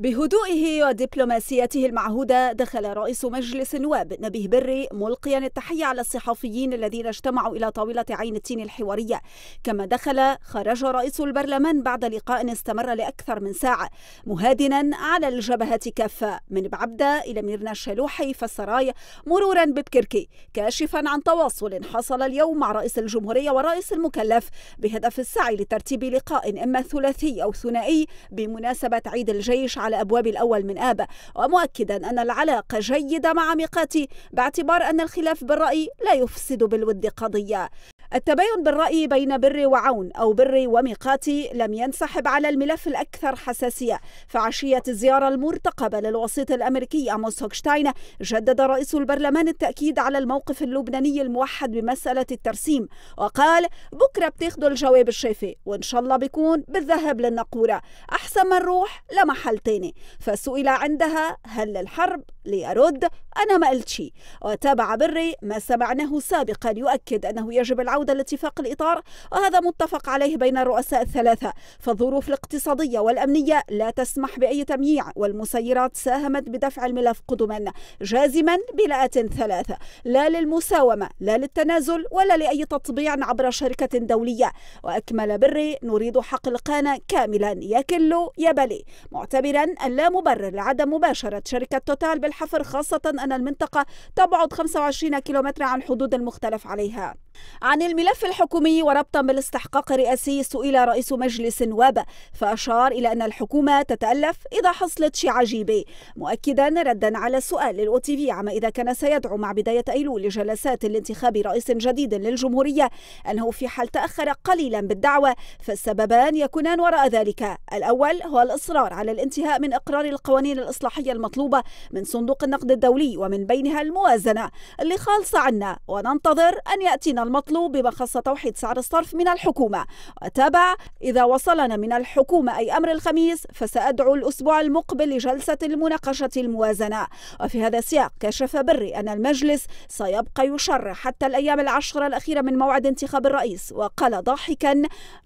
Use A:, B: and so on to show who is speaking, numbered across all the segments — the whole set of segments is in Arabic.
A: بهدوئه ودبلوماسيته المعهودة دخل رئيس مجلس النواب نبيه بري ملقيا التحية على الصحفيين الذين اجتمعوا إلى طاولة عين التين الحوارية كما دخل خرج رئيس البرلمان بعد لقاء استمر لأكثر من ساعة مهادنا على الجبهة كافة من بعبدة إلى ميرنا الشلوحي فالسراي مرورا ببكركي كاشفا عن تواصل حصل اليوم مع رئيس الجمهورية ورئيس المكلف بهدف السعي لترتيب لقاء إما ثلاثي أو ثنائي بمناسبة عيد الجيش على أبواب الأول من آب ومؤكدا أن العلاقة جيدة مع ميقاتي باعتبار أن الخلاف بالرأي لا يفسد بالود قضية التباين بالرأي بين بري وعون أو بري وميقاتي لم ينسحب على الملف الأكثر حساسية فعشية الزيارة المرتقبة للوسيط الأمريكي أموس هوكشتاين جدد رئيس البرلمان التأكيد على الموقف اللبناني الموحد بمسألة الترسيم وقال بكرة بتاخدوا الجواب الشافي وإن شاء الله بيكون بالذهاب للنقورة أحسن ما نروح لمحل تاني فسئل عندها هل الحرب ليرد أنا ما قلت شيء وتابع بري ما سمعناه سابقا يؤكد أنه يجب العودة العودة لاتفاق الإطار وهذا متفق عليه بين الرؤساء الثلاثة فالظروف الاقتصادية والأمنية لا تسمح بأي تمييع والمسيرات ساهمت بدفع الملف قدما جازما بلاءة ثلاثة لا للمساومة لا للتنازل ولا لأي تطبيع عبر شركة دولية وأكمل بري نريد حق القانا كاملا يكل يبلي معتبرا أن لا مبرر لعدم مباشرة شركة توتال بالحفر خاصة أن المنطقة تبعد 25 كيلومتر عن حدود المختلف عليها عن الملف الحكومي وربطا بالاستحقاق الرئاسي سئل رئيس مجلس النواب فأشار إلى أن الحكومة تتألف إذا حصلت شي عجيب مؤكدا ردا على سؤال تي في عما إذا كان سيدعو مع بداية أيلول لجلسات لانتخاب رئيس جديد للجمهورية أنه في حال تأخر قليلا بالدعوة فالسببان يكونان وراء ذلك الأول هو الإصرار على الانتهاء من إقرار القوانين الإصلاحية المطلوبة من صندوق النقد الدولي ومن بينها الموازنة اللي خالصة عنا وننتظر أن يأتينا المطلوب سبب خص توحيد سعر الصرف من الحكومة وتابع إذا وصلنا من الحكومة أي أمر الخميس فسأدعو الأسبوع المقبل لجلسة المناقشة الموازنة وفي هذا السياق كشف بري أن المجلس سيبقى يشرع حتى الأيام العشرة الأخيرة من موعد انتخاب الرئيس وقال ضاحكا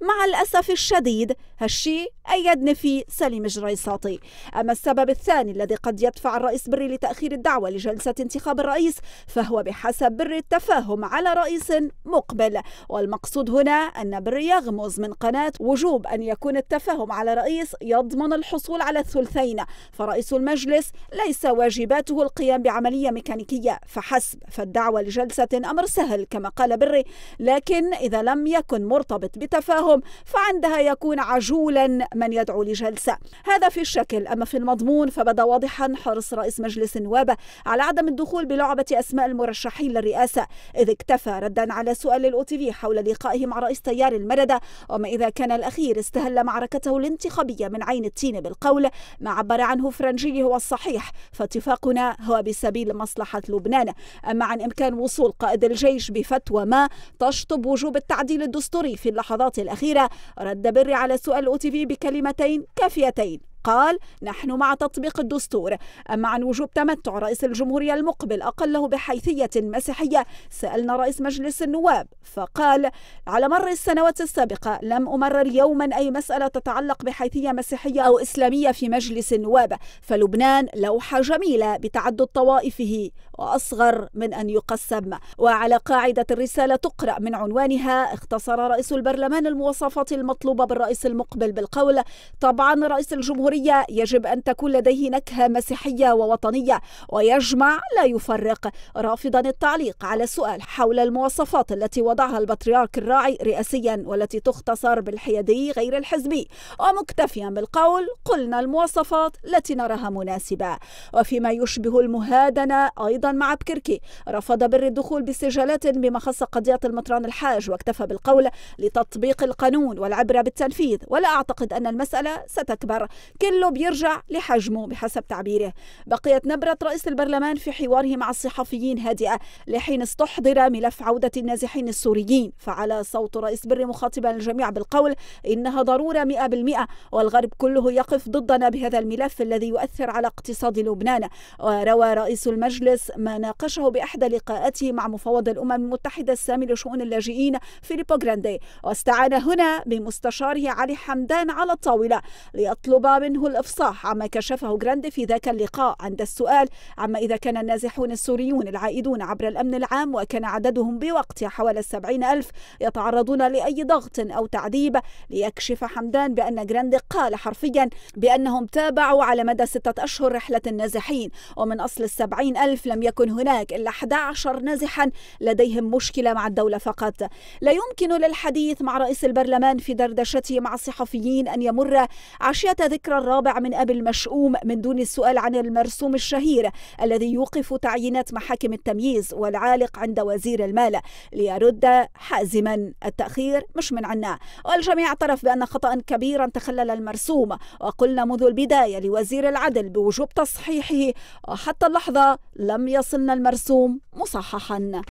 A: مع الأسف الشديد هالشي أيدني في سليم جريساطي أما السبب الثاني الذي قد يدفع الرئيس بري لتأخير الدعوة لجلسة انتخاب الرئيس فهو بحسب بري التفاهم على رئيس مقبل قبل والمقصود هنا أن بر يغمز من قناة وجوب أن يكون التفاهم على رئيس يضمن الحصول على الثلثين فرئيس المجلس ليس واجباته القيام بعملية ميكانيكية فحسب فالدعوة لجلسة أمر سهل كما قال بري لكن إذا لم يكن مرتبط بتفاهم فعندها يكون عجولا من يدعو لجلسة هذا في الشكل أما في المضمون فبدا واضحا حرص رئيس مجلس النواب على عدم الدخول بلعبة أسماء المرشحين للرئاسة إذ اكتفى ردا على سؤال للأو تي في حول لقائه مع رئيس تيار المردة وما إذا كان الأخير استهل معركته الانتخابية من عين التين بالقول ما عبر عنه فرنجي هو الصحيح فاتفاقنا هو بسبيل مصلحة لبنان أما عن إمكان وصول قائد الجيش بفتوى ما تشطب وجوب التعديل الدستوري في اللحظات الأخيرة رد بري على سؤال أو تي في بكلمتين كافيتين قال نحن مع تطبيق الدستور أما عن وجوب تمتع رئيس الجمهورية المقبل أقله بحيثية مسيحية سألنا رئيس مجلس النواب فقال على مر السنوات السابقة لم أمرر يوما أي مسألة تتعلق بحيثية مسيحية أو إسلامية في مجلس النواب فلبنان لوحة جميلة بتعدد طوائفه وأصغر من أن يقسم وعلى قاعدة الرسالة تقرأ من عنوانها اختصر رئيس البرلمان المواصفات المطلوبة بالرئيس المقبل بالقول طبعا رئيس الجمهورية الجمهورية يجب أن تكون لديه نكهة مسيحية ووطنية ويجمع لا يفرق رافضا التعليق على السؤال حول المواصفات التي وضعها البطريرك الراعي رئاسيا والتي تختصر بالحيادي غير الحزبي ومكتفيا بالقول قلنا المواصفات التي نراها مناسبة وفيما يشبه المهادنة أيضا مع بكركي رفض بر الدخول بسجالات بما خص قضية المطران الحاج واكتفى بالقول لتطبيق القانون والعبرة بالتنفيذ ولا أعتقد أن المسألة ستكبر كله بيرجع لحجمه بحسب تعبيره بقيت نبرة رئيس البرلمان في حواره مع الصحفيين هادئة لحين استحضر ملف عودة النازحين السوريين فعلى صوت رئيس بري مخاطبا الجميع بالقول إنها ضرورة 100% والغرب كله يقف ضدنا بهذا الملف الذي يؤثر على اقتصاد لبنان وروى رئيس المجلس ما ناقشه بإحدى لقاءاته مع مفوض الأمم المتحدة السامي لشؤون اللاجئين فيليبو جراندي واستعان هنا بمستشاره علي حمدان على الطاولة ليطلب من منه الإفصاح عما كشفه جراند في ذاك اللقاء عند السؤال عما إذا كان النازحون السوريون العائدون عبر الأمن العام وكان عددهم بوقتها حوالي السبعين ألف يتعرضون لأي ضغط أو تعذيب ليكشف حمدان بأن جراند قال حرفيا بأنهم تابعوا على مدى ستة أشهر رحلة النازحين ومن أصل السبعين ألف لم يكن هناك إلا 11 نازحا لديهم مشكلة مع الدولة فقط لا يمكن للحديث مع رئيس البرلمان في دردشته مع الصحفيين أن يمر عشية ذكرى الرابع من أبي المشؤوم من دون السؤال عن المرسوم الشهير الذي يوقف تعيينات محاكم التمييز والعالق عند وزير المال ليرد حازما التأخير مش من عنا والجميع اعترف بأن خطأ كبيرا تخلل المرسوم وقلنا منذ البداية لوزير العدل بوجوب تصحيحه وحتى اللحظة لم يصلنا المرسوم مصححا